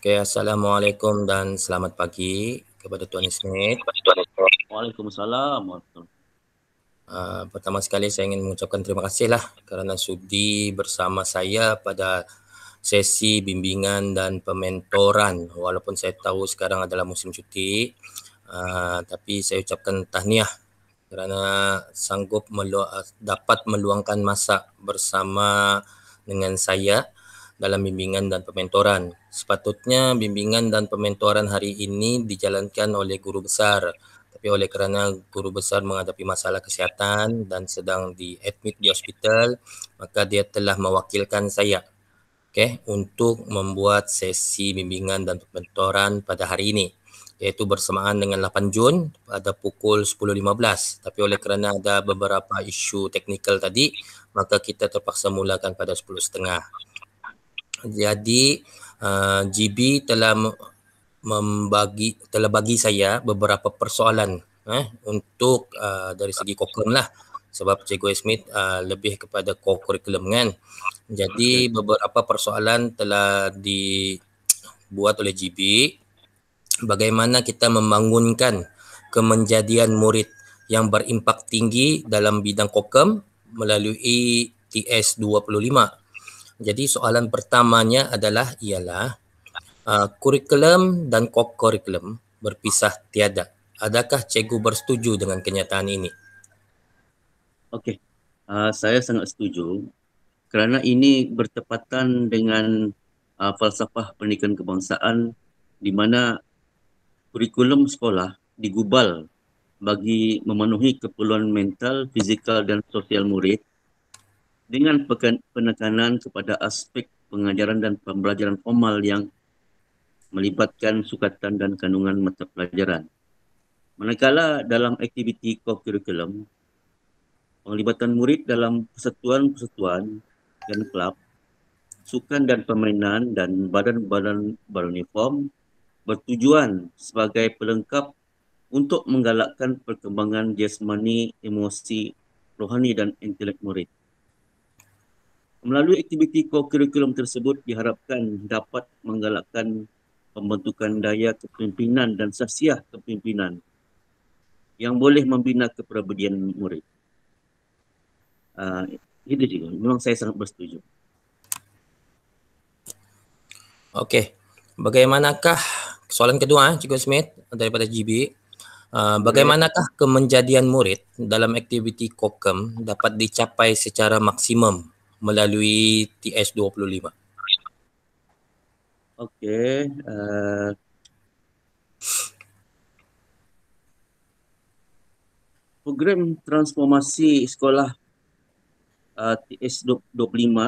Okay, Assalamualaikum dan selamat pagi kepada Tuan Ismail. Waalaikumsalam. Uh, pertama sekali saya ingin mengucapkan terima kasihlah kerana sudi bersama saya pada sesi bimbingan dan pementoran walaupun saya tahu sekarang adalah musim cuti uh, tapi saya ucapkan tahniah kerana sanggup melu- dapat meluangkan masa bersama dengan saya dalam bimbingan dan pementoran. Sepatutnya bimbingan dan pementoran hari ini dijalankan oleh guru besar. Tapi oleh kerana guru besar menghadapi masalah kesihatan dan sedang di admit di hospital, maka dia telah mewakilkan saya okay, untuk membuat sesi bimbingan dan pementoran pada hari ini iaitu bersamaan dengan 8 Jun pada pukul 10.15 tapi oleh kerana ada beberapa isu teknikal tadi maka kita terpaksa mulakan pada 10.30 jadi uh, eh, GB telah membagi telah bagi saya beberapa persoalan eh untuk uh, dari segi kokum lah sebab Cikgu Smith uh, lebih kepada co kan. Jadi okay. beberapa persoalan telah dibuat oleh GB bagaimana kita membangunkan kemenjadian murid yang berimpak tinggi dalam bidang kokem melalui TS jadi soalan pertamanya adalah ialah uh, kurikulum dan kokurikulum berpisah tiada. Adakah cikgu bersetuju dengan kenyataan ini? Okey. Uh, saya sangat setuju kerana ini bertepatan dengan uh, falsafah pendidikan kebangsaan di mana kurikulum sekolah digubal bagi memenuhi keperluan mental, fizikal dan sosial murid dengan penekanan kepada aspek pengajaran dan pembelajaran formal yang melibatkan sukatan dan kandungan mata pelajaran. Manakala dalam aktiviti co-curriculum, penglibatan murid dalam persetuan-persetuan dan klub, sukan dan permainan dan badan-badan beruniform bertujuan sebagai pelengkap untuk menggalakkan perkembangan jasmani, emosi, rohani dan intelek murid. Melalui aktiviti kurikulum tersebut diharapkan dapat menggalakkan pembentukan daya kepimpinan dan sasiah kepimpinan yang boleh membina keperabadian murid. Uh, itu juga. Memang saya sangat bersetuju. Okey. Bagaimanakah soalan kedua, eh, Cikgu Smith daripada GB. Uh, ah, bagaimanakah kemenjadian murid dalam aktiviti kokem dapat dicapai secara maksimum melalui TS25. Okey. Uh, program transformasi sekolah eh, uh, TS25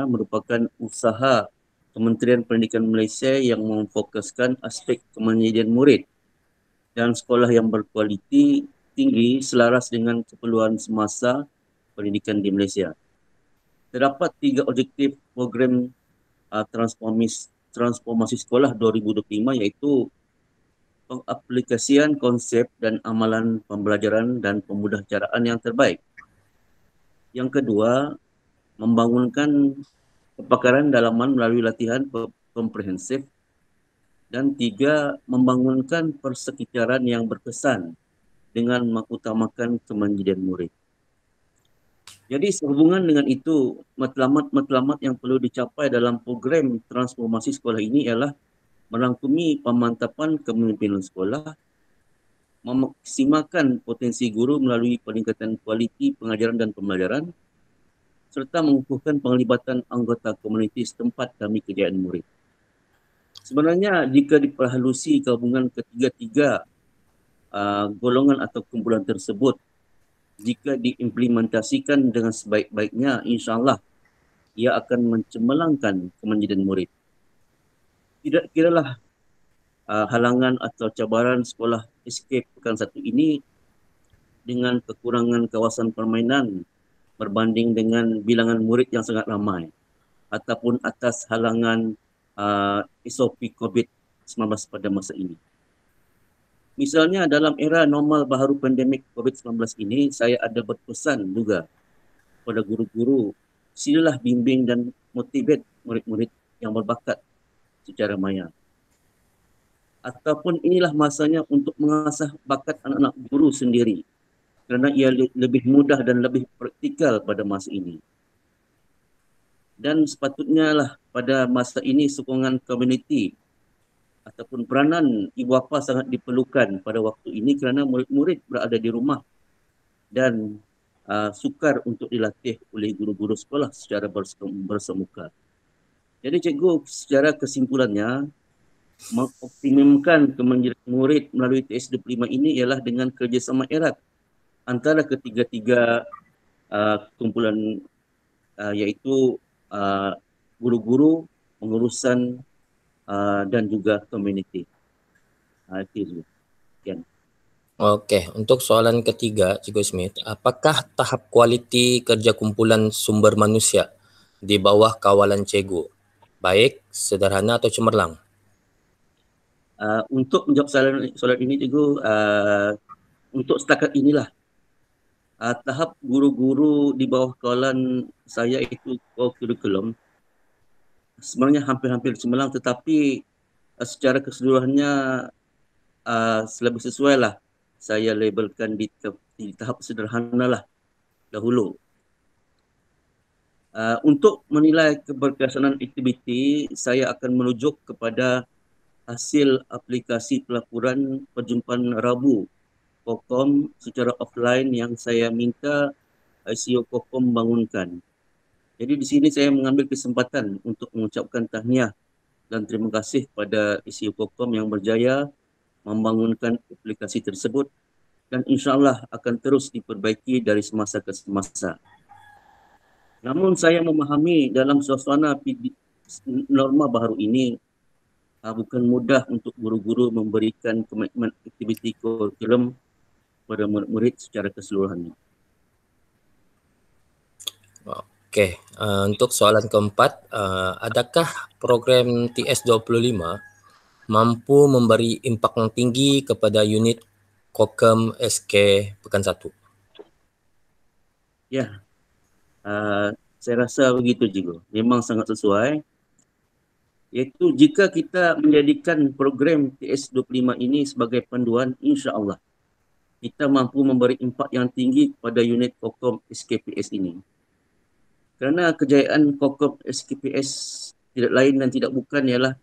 merupakan usaha Kementerian Pendidikan Malaysia yang memfokuskan aspek kemanjadian murid dan sekolah yang berkualiti tinggi selaras dengan keperluan semasa pendidikan di Malaysia terdapat tiga objektif program uh, transformis, transformasi sekolah 2025 iaitu pengaplikasian konsep dan amalan pembelajaran dan pemudahcaraan yang terbaik. Yang kedua, membangunkan kepakaran dalaman melalui latihan komprehensif dan tiga, membangunkan persekitaran yang berkesan dengan mengutamakan kemandirian murid. Jadi sehubungan dengan itu, matlamat-matlamat yang perlu dicapai dalam program transformasi sekolah ini ialah merangkumi pemantapan kepemimpinan sekolah, memaksimalkan potensi guru melalui peningkatan kualiti pengajaran dan pembelajaran serta mengukuhkan penglibatan anggota komuniti setempat kami kejayaan murid. Sebenarnya jika diperhalusi gabungan ketiga-tiga uh, golongan atau kumpulan tersebut jika diimplementasikan dengan sebaik-baiknya insyaallah ia akan mencemelangkan kemenjadian murid tidak kiralah uh, halangan atau cabaran sekolah escape pekan satu ini dengan kekurangan kawasan permainan berbanding dengan bilangan murid yang sangat ramai ataupun atas halangan uh, SOP COVID-19 pada masa ini. Misalnya dalam era normal baharu pandemik COVID-19 ini, saya ada berpesan juga kepada guru-guru, silalah bimbing dan motivate murid-murid yang berbakat secara maya. Ataupun inilah masanya untuk mengasah bakat anak-anak guru sendiri kerana ia lebih mudah dan lebih praktikal pada masa ini. Dan sepatutnya lah pada masa ini sokongan komuniti ataupun peranan ibu bapa sangat diperlukan pada waktu ini kerana murid-murid berada di rumah dan uh, sukar untuk dilatih oleh guru-guru sekolah secara bersemuka. Jadi cikgu secara kesimpulannya mengoptimumkan kemenjeran murid melalui TS 25 ini ialah dengan kerjasama erat antara ketiga-tiga uh, kumpulan uh, iaitu uh, guru-guru pengurusan Uh, dan juga community. Uh, itu juga. Sekian. Okey, untuk soalan ketiga, Cikgu Smith, apakah tahap kualiti kerja kumpulan sumber manusia di bawah kawalan cikgu? Baik, sederhana atau cemerlang? Uh, untuk menjawab soalan, soalan ini, cikgu, uh, untuk setakat inilah uh, tahap guru-guru di bawah kawalan saya itu kurikulum sebenarnya hampir-hampir cemerlang tetapi uh, secara keseluruhannya uh, eh, lebih sesuai lah saya labelkan di, te- di tahap sederhana lah dahulu. Uh, untuk menilai keberkesanan aktiviti, saya akan menunjuk kepada hasil aplikasi pelaporan perjumpaan Rabu Kokom secara offline yang saya minta ICO Kokom bangunkan. Jadi di sini saya mengambil kesempatan untuk mengucapkan tahniah dan terima kasih kepada isi Qualcomm yang berjaya membangunkan aplikasi tersebut dan insyaAllah akan terus diperbaiki dari semasa ke semasa. Namun saya memahami dalam suasana norma baru ini ah, bukan mudah untuk guru-guru memberikan komitmen aktiviti kurikulum kepada murid-murid secara keseluruhannya. Okay, uh, untuk soalan keempat, uh, adakah program TS25 mampu memberi impak yang tinggi kepada unit Kokem SK Pekan 1? Ya, yeah. uh, saya rasa begitu juga. Memang sangat sesuai. Iaitu jika kita menjadikan program TS25 ini sebagai panduan, insya Allah kita mampu memberi impak yang tinggi kepada unit Kokem SKPS ini kerana kejayaan kokop SKPS tidak lain dan tidak bukan ialah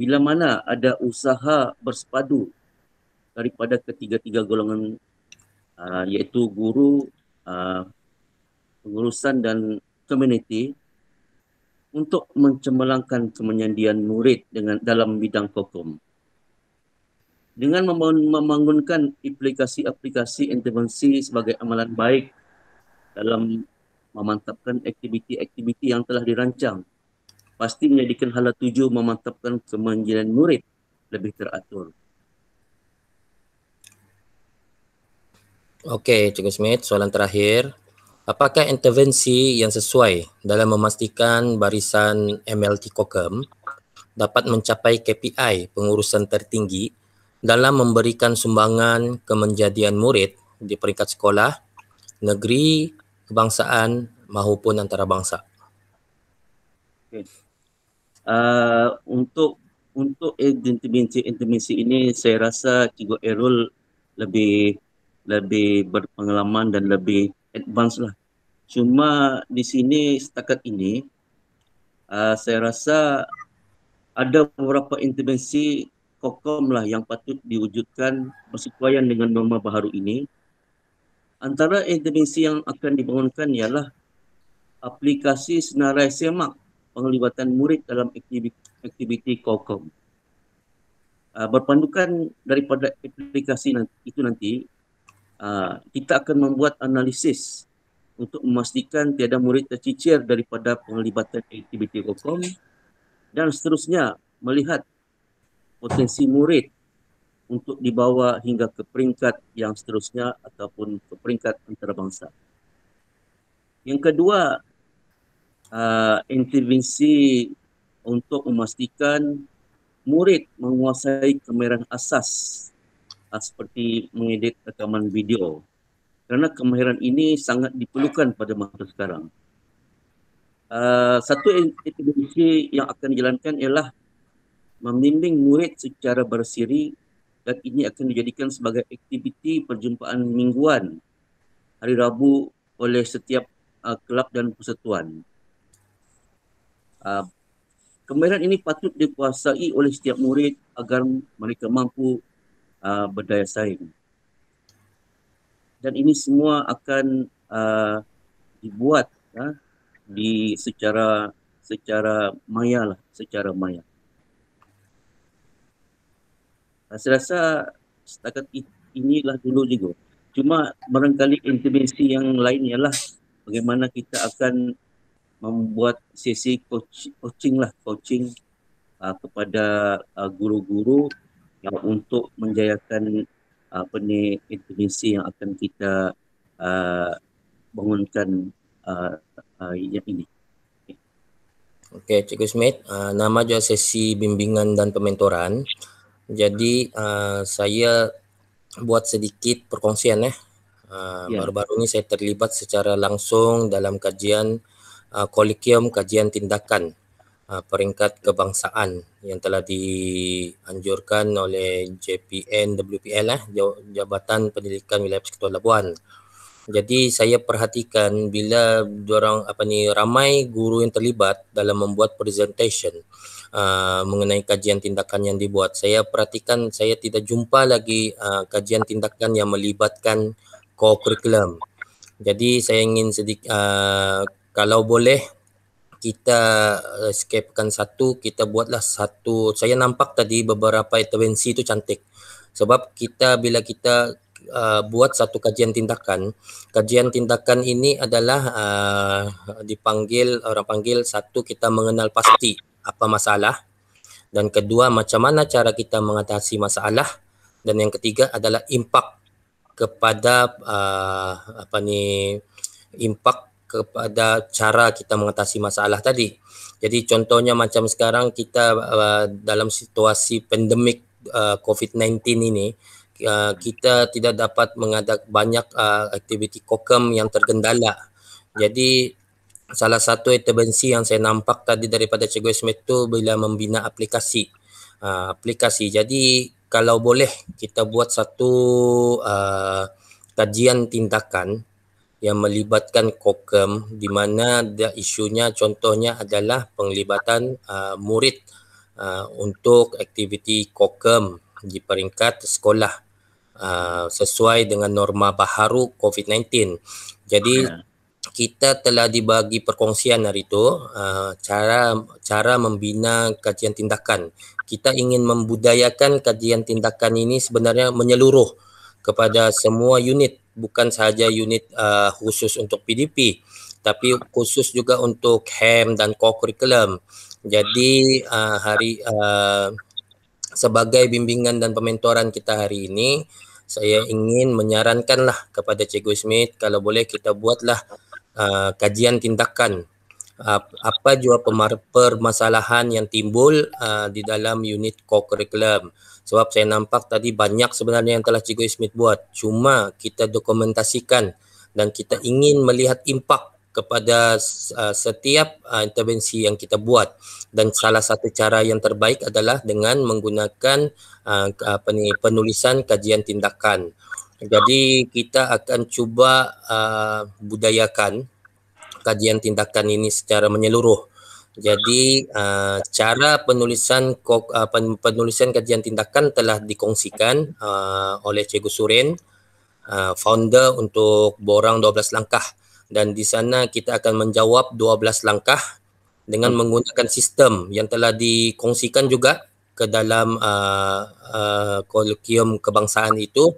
bila mana ada usaha bersepadu daripada ketiga-tiga golongan uh, iaitu guru, uh, pengurusan dan community untuk mencemelangkan kemenyandian murid dengan dalam bidang kokom. Dengan membangunkan aplikasi-aplikasi intervensi sebagai amalan baik dalam memantapkan aktiviti-aktiviti yang telah dirancang. Pasti menjadikan hala tuju memantapkan kemanjiran murid lebih teratur. Okey, Cikgu Smith, soalan terakhir. Apakah intervensi yang sesuai dalam memastikan barisan MLT Kokem dapat mencapai KPI pengurusan tertinggi dalam memberikan sumbangan kemenjadian murid di peringkat sekolah, negeri kebangsaan maupun antara bangsa. Okay. Uh, untuk untuk intervensi-intervensi ini saya rasa Cikgu Erul lebih lebih berpengalaman dan lebih advance lah. Cuma di sini setakat ini uh, saya rasa ada beberapa intervensi kokom lah yang patut diwujudkan bersesuaian dengan norma baharu ini Antara intervensi yang akan dibangunkan ialah aplikasi senarai semak penglibatan murid dalam aktiviti, aktiviti COCOM. Uh, ah, berpandukan daripada aplikasi nanti, itu nanti, uh, kita akan membuat analisis untuk memastikan tiada murid tercicir daripada penglibatan aktiviti COCOM dan seterusnya melihat potensi murid untuk dibawa hingga ke peringkat yang seterusnya ataupun ke peringkat antarabangsa. Yang kedua, uh, intervensi untuk memastikan murid menguasai kemahiran asas uh, seperti mengedit rekaman video. Kerana kemahiran ini sangat diperlukan pada masa sekarang. Uh, satu intervensi yang akan dijalankan ialah membimbing murid secara bersiri dan ini akan dijadikan sebagai aktiviti perjumpaan mingguan hari Rabu oleh setiap uh, kelab dan persatuan. Uh, kemahiran ini patut dikuasai oleh setiap murid agar mereka mampu uh, berdaya saing. Dan ini semua akan uh, dibuat uh, di secara secara maya lah, secara maya. Uh, saya rasa setakat inilah dulu juga. Cuma barangkali intervensi yang lain ialah bagaimana kita akan membuat sesi coaching, coaching lah, coaching uh, kepada uh, guru-guru yang untuk menjayakan uh, apa ni intervensi yang akan kita uh, bangunkan uh, uh, yang ini. Okey, okay, Cikgu Smith, uh, nama jual sesi bimbingan dan pementoran. Jadi uh, saya buat sedikit perkongsian eh. Uh, ya. Baru-baru ini saya terlibat secara langsung dalam kajian uh, eh, kolikium kajian tindakan uh, peringkat kebangsaan yang telah dianjurkan oleh JPN WPL eh, Jabatan Pendidikan Wilayah Persekutuan Labuan. Uh, jadi saya perhatikan bila orang apa ni ramai guru yang terlibat dalam membuat presentation uh, mengenai kajian tindakan yang dibuat. Saya perhatikan saya tidak jumpa lagi uh, kajian tindakan yang melibatkan core curriculum. Jadi saya ingin sedikit uh, kalau boleh kita uh, skipkan satu kita buatlah satu saya nampak tadi beberapa intervensi itu cantik sebab kita bila kita uh, buat satu kajian tindakan. Kajian tindakan ini adalah uh, dipanggil orang panggil satu kita mengenal pasti apa masalah dan kedua macam mana cara kita mengatasi masalah dan yang ketiga adalah impak kepada uh, apa ni impak kepada cara kita mengatasi masalah tadi. Jadi contohnya macam sekarang kita uh, dalam situasi pandemik uh, COVID-19 ini uh, kita tidak dapat mengadak banyak uh, aktiviti kokem yang tergendala. Jadi salah satu intervensi yang saya nampak tadi daripada Cikgu Ismet itu bila membina aplikasi. Uh, aplikasi. Jadi kalau boleh kita buat satu uh, kajian tindakan yang melibatkan kokem di mana dia isunya contohnya adalah penglibatan uh, murid uh, untuk aktiviti kokem di peringkat sekolah Uh, sesuai dengan norma baharu COVID-19. Jadi yeah. kita telah dibagi perkongsian hari itu uh, cara cara membina kajian tindakan. Kita ingin membudayakan kajian tindakan ini sebenarnya menyeluruh kepada semua unit bukan sahaja unit uh, khusus untuk PDP tapi khusus juga untuk HEM dan co-curriculum. Jadi uh, hari uh, sebagai bimbingan dan pementoran kita hari ini saya ingin menyarankanlah kepada Cikgu Smith kalau boleh kita buatlah uh, kajian tindakan uh, apa jua permasalahan yang timbul uh, di dalam unit co-curriculum sebab saya nampak tadi banyak sebenarnya yang telah Cikgu Smith buat cuma kita dokumentasikan dan kita ingin melihat impak kepada uh, setiap uh, intervensi yang kita buat dan salah satu cara yang terbaik adalah dengan menggunakan uh, penulisan kajian tindakan. Jadi kita akan cuba uh, budayakan kajian tindakan ini secara menyeluruh. Jadi uh, cara penulisan uh, penulisan kajian tindakan telah dikongsikan uh, oleh Cikgu Surin, uh, founder untuk Borang 12 Langkah dan di sana kita akan menjawab 12 langkah dengan hmm. menggunakan sistem yang telah dikongsikan juga ke dalam uh, uh, kolokium kebangsaan itu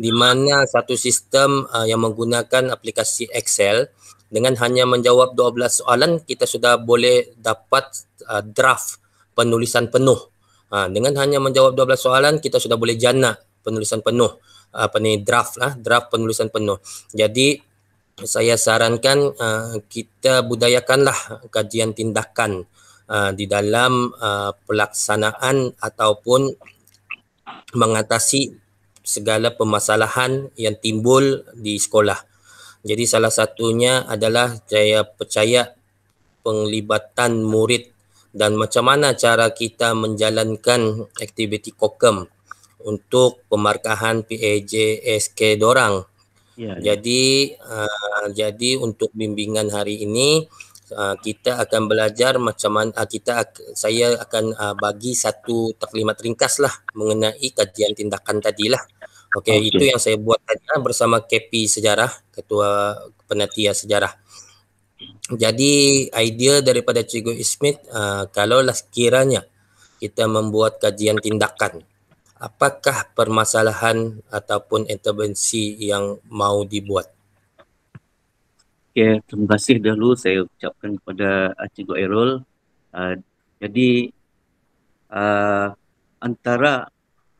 di mana satu sistem uh, yang menggunakan aplikasi Excel dengan hanya menjawab 12 soalan kita sudah boleh dapat uh, draft penulisan penuh uh, dengan hanya menjawab 12 soalan kita sudah boleh jana penulisan penuh uh, apa ni draft lah draft penulisan penuh jadi saya sarankan uh, kita budayakanlah kajian tindakan uh, di dalam uh, pelaksanaan ataupun mengatasi segala permasalahan yang timbul di sekolah. Jadi salah satunya adalah saya percaya penglibatan murid dan macam mana cara kita menjalankan aktiviti kokem untuk pemarkahan PAJ SK dorang Ya, ya. Jadi uh, jadi untuk bimbingan hari ini uh, kita akan belajar macam mana uh, kita saya akan uh, bagi satu taklimat ringkas lah mengenai kajian tindakan tadi lah. Okey okay. itu yang saya buat tadi lah bersama KP sejarah ketua penatia sejarah. Jadi idea daripada Cikgu Ismit uh, kalau lah kiranya kita membuat kajian tindakan apakah permasalahan ataupun intervensi yang mau dibuat? Okay, terima kasih dahulu saya ucapkan kepada Cikgu Erol. Uh, ah, jadi uh, antara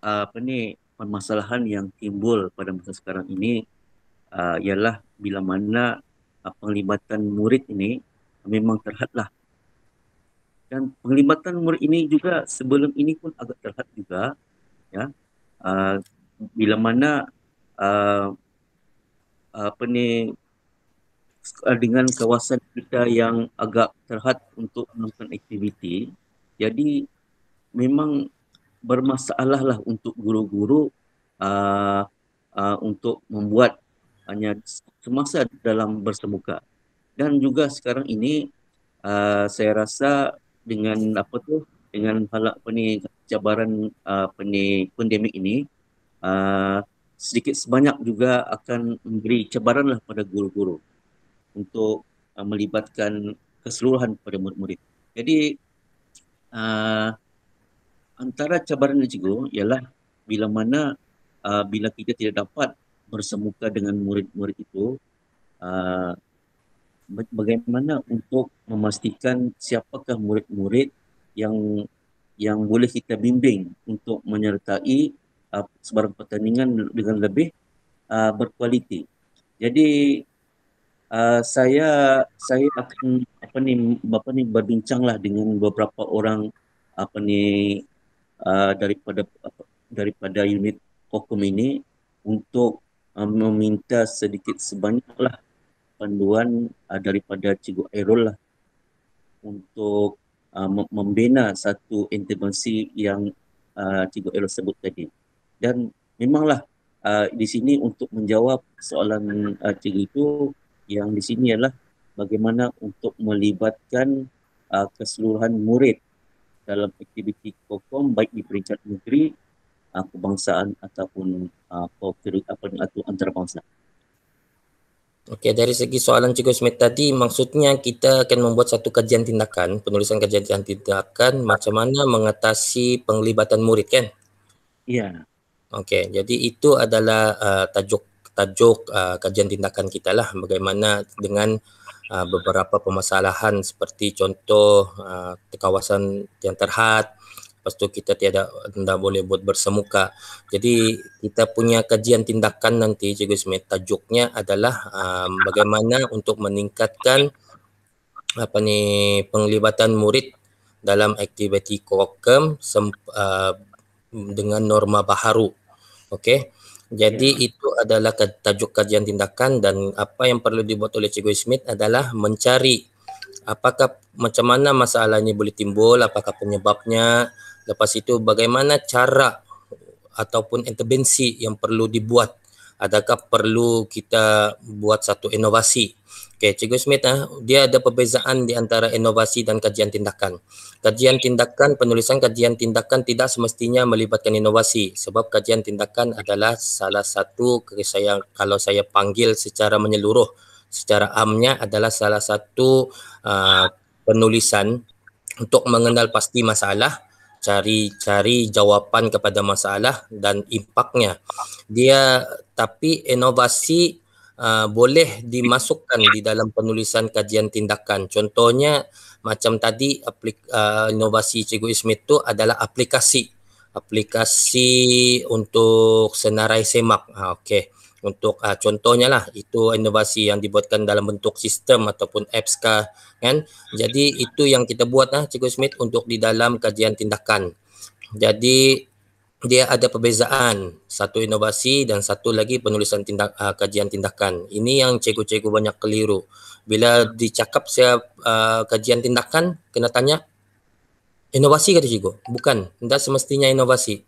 uh, apa ni permasalahan yang timbul pada masa sekarang ini uh, ialah bila mana uh, penglibatan murid ini memang terhadlah dan penglibatan murid ini juga sebelum ini pun agak terhad juga ya uh, bila mana uh, apa ni ah, dengan kawasan kita yang agak terhad untuk melakukan aktiviti jadi memang bermasalah lah untuk guru-guru uh, uh, untuk membuat hanya semasa dalam bersemuka dan juga sekarang ini uh, saya rasa dengan apa tu dengan hal apa ni cabaran apa uh, ni pandemik ini uh, sedikit sebanyak juga akan memberi cabaran lah pada guru-guru untuk uh, melibatkan keseluruhan pada murid-murid. Jadi uh, antara cabaran yang cikgu ialah bila mana uh, bila kita tidak dapat bersemuka dengan murid-murid itu uh, bagaimana untuk memastikan siapakah murid-murid yang yang boleh kita bimbing untuk menyertai uh, sebarang pertandingan dengan lebih uh, berkualiti. Jadi uh, saya saya akan apa ni apa ni berbincanglah dengan beberapa orang apa ni uh, daripada daripada unit Kokum ini untuk uh, meminta sedikit sebanyaklah panduan uh, daripada Cikgu Erol lah untuk Uh, membina satu intimasi yang uh, Cikgu Elo sebut tadi. Dan memanglah uh, di sini untuk menjawab soalan uh, Cikgu itu yang di sini ialah bagaimana untuk melibatkan keseluruhan murid dalam aktiviti kokom baik di peringkat negeri, kebangsaan ataupun uh, apa, apa, apa, antarabangsa. Okey, dari segi soalan Cikgu Smith tadi, maksudnya kita akan membuat satu kajian tindakan, penulisan kajian tindakan macam mana mengatasi penglibatan murid kan? Ya. Yeah. Okey, jadi itu adalah uh, tajuk tajuk uh, kajian tindakan kita lah bagaimana dengan uh, beberapa permasalahan seperti contoh uh, kawasan yang terhad, uh, lepas tu kita tiada tidak boleh buat bersemuka jadi kita punya kajian tindakan nanti cikgu Ismail tajuknya adalah um, bagaimana untuk meningkatkan apa ni penglibatan murid dalam aktiviti kokem uh, dengan norma baharu okey jadi ya. itu adalah tajuk kajian tindakan dan apa yang perlu dibuat oleh Cikgu Smith adalah mencari apakah macam mana masalahnya boleh timbul, apakah penyebabnya, lepas itu bagaimana cara ataupun intervensi yang perlu dibuat, adakah perlu kita buat satu inovasi. Okay, Cikgu Smith, ah, dia ada perbezaan di antara inovasi dan kajian tindakan. Kajian tindakan, penulisan kajian tindakan tidak semestinya melibatkan inovasi sebab kajian tindakan adalah salah satu saya, kalau saya panggil secara menyeluruh secara amnya adalah salah satu uh, penulisan untuk mengenal pasti masalah cari-cari jawapan kepada masalah dan impaknya dia tapi inovasi uh, boleh dimasukkan di dalam penulisan kajian tindakan contohnya macam tadi aplik, uh, inovasi cikgu Ismet itu adalah aplikasi aplikasi untuk senarai semak ha, okey untuk uh, contohnya lah itu inovasi yang dibuatkan dalam bentuk sistem ataupun apps ka kan jadi itu yang kita buat lah Cikgu Smith untuk di dalam kajian tindakan jadi dia ada perbezaan satu inovasi dan satu lagi penulisan tindak, uh, kajian tindakan ini yang cikgu-cikgu banyak keliru bila dicakap saya uh, kajian tindakan kena tanya inovasi kata cikgu bukan tidak semestinya inovasi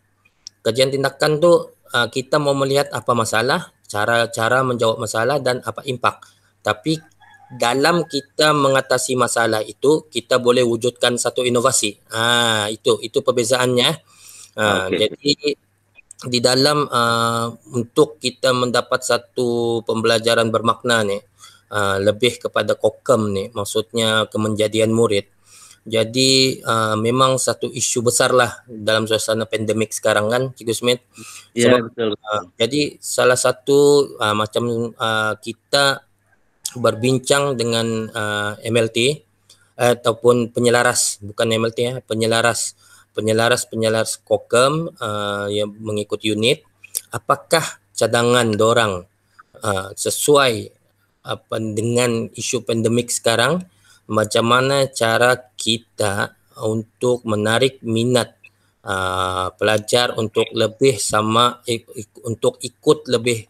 kajian tindakan tu uh, kita mau melihat apa masalah cara-cara menjawab masalah dan apa impak. Tapi dalam kita mengatasi masalah itu kita boleh wujudkan satu inovasi. Ha itu itu perbezaannya. Ha okay. jadi di dalam uh, untuk kita mendapat satu pembelajaran bermakna ni uh, lebih kepada kokem ni maksudnya kemenjadian murid jadi uh, memang satu isu besarlah dalam suasana pandemik sekarang kan Cikgu Smith. Ya yeah, betul. Uh, jadi salah satu uh, macam uh, kita berbincang dengan uh, MLT uh, ataupun penyelaras bukan MLT ya eh, penyelaras penyelaras penyelaras Kokem uh, yang mengikut unit apakah cadangan dorang uh, sesuai apa dengan isu pandemik sekarang macam mana cara kita untuk menarik minat uh, pelajar untuk lebih sama ik, ik, untuk ikut lebih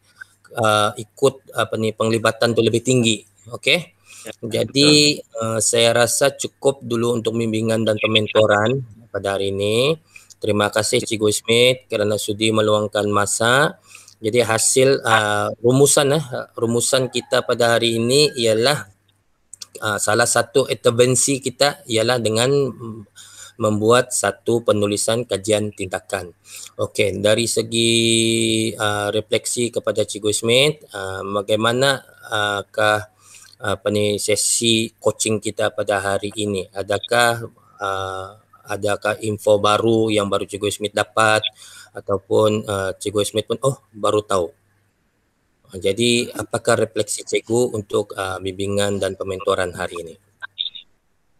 uh, ikut apa nih penglibatan tu lebih tinggi okey ya, jadi uh, saya rasa cukup dulu untuk bimbingan dan pementoran pada hari ini terima kasih cikgu Smith kerana sudi meluangkan masa jadi hasil uh, rumusan uh, rumusan kita pada hari ini ialah uh, salah satu intervensi kita ialah dengan membuat satu penulisan kajian tindakan. Okey, dari segi uh, refleksi kepada Cikgu Smith, ah, uh, bagaimana akah uh, apa ni sesi coaching kita pada hari ini adakah uh, adakah info baru yang baru cikgu Smith dapat ataupun uh, cikgu Smith pun oh baru tahu jadi apakah refleksi cikgu untuk uh, bimbingan dan pementoran hari ini?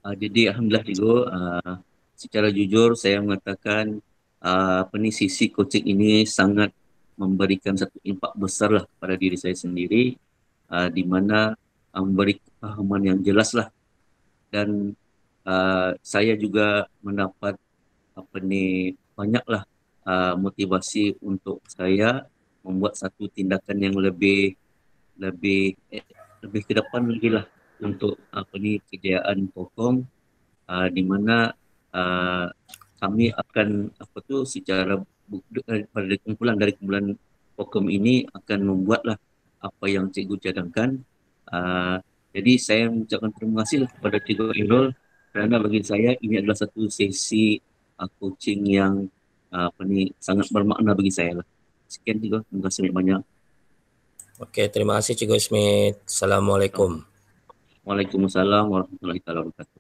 Uh, jadi alhamdulillah cikgu uh, secara jujur saya mengatakan uh, apa ni sisi coaching ini sangat memberikan satu impak besar lah pada diri saya sendiri uh, di mana uh, memberi pemahaman yang jelas lah, dan uh, saya juga mendapat apa ni banyaklah uh, motivasi untuk saya membuat satu tindakan yang lebih lebih eh, lebih ke depan lagi lah untuk apa ni kejayaan Pokong uh, ah, di mana uh, kami akan apa tu secara eh, pada kumpulan dari kumpulan Pokong ini akan membuatlah apa yang cikgu cadangkan uh, jadi saya mengucapkan terima kasih lah kepada Cikgu Irul kerana bagi saya ini adalah satu sesi uh, coaching yang uh, apa ni sangat bermakna bagi saya lah. Sekian juga. Terima kasih banyak Okey, terima kasih Cikgu Ismi. Assalamualaikum. Waalaikumsalam warahmatullahi wabarakatuh.